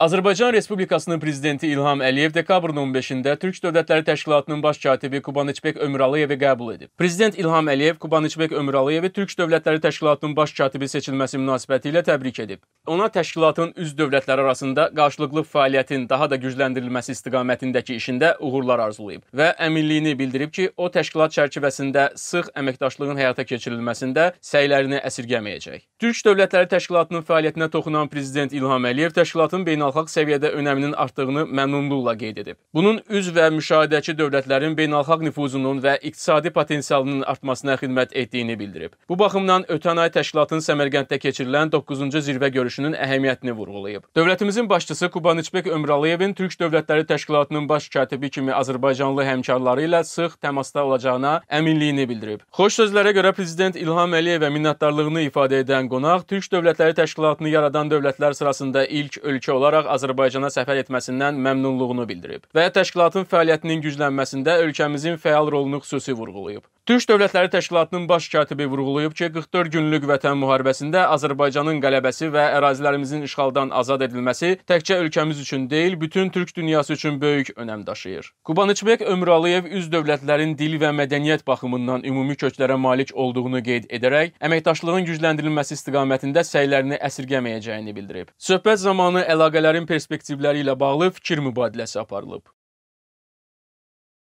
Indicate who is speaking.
Speaker 1: Azərbaycan Respublikasının prezidenti İlham Əliyev dekabrın 15-də Türk Dövlətləri Təşkilatının baş katibi Kubanıçbek Ömrəliyevi qəbul edib. Prezident İlham Əliyev Kubanıçbek Ömrəliyevi Türk Dövlətləri Təşkilatının baş katibi seçilməsi münasibəti ilə təbrik edib. Ona təşkilatın üzv dövlətləri arasında qarşılıqlı fəaliyyətin daha da gücləndirilməsi istiqamətindəki işində uğurlar arzulayıb və əminliyini bildirib ki, o təşkilat çərçivəsində sıx əməkdaşlığın həyata keçirilməsində səylərini əsirgəməyəcək. Türk Dövlətləri Təşkilatının fəaliyyətinə toxunan prezident İlham Əliyev təşkilatın beynəlxalq səviyyədə önəminin artdığını məmnunluqla qeyd edib. Bunun üzv və müşahidəçi dövlətlərin beynəlxalq nüfuzunun və iqtisadi potensialının artmasına xidmət etdiyini bildirib. Bu baxımdan ötən ay təşkilatın Səmərqənddə keçirilən 9-cu zirvə görüşünün əhəmiyyətini vurğulayıb. Dövlətimizin başçısı Kubanıçbek Ömrəliyevin Türk Dövlətləri Təşkilatının baş katibi kimi Azərbaycanlı həmkarları ilə sıx təmasda olacağına əminliyini bildirib. Xoş sözlərə görə prezident İlham Əliyevə minnətdarlığını ifadə edən Qonaq Türk Dövlətləri Təşkilatını yaradan dövlətlər sırasında ilk ölkə olaraq Azərbaycana səfər etməsindən məmnunluğunu bildirib və təşkilatın fəaliyyətinin güclənməsində ölkəmizin fəal rolunu xüsusi vurğulayıb. Türk Dövlətləri Təşkilatının baş katibi vurğulayıb ki, 44 günlük vətən müharibəsində Azərbaycanın qələbəsi və ərazilərimizin işğaldan azad edilməsi təkcə ölkəmiz üçün deyil, bütün türk dünyası üçün böyük önəm daşıyır. Qubaniçbek Ömrəliyev üz dövlətlərin dil və mədəniyyət baxımından ümumi köklərə malik olduğunu qeyd edərək, əməkdaşlığın gücləndirilməsi istiqamətində səylərini əsirgəməyəcəyini bildirib. Söhbət zamanı əlaqələrin perspektivləri ilə bağlı fikir mübadiləsi aparılıb.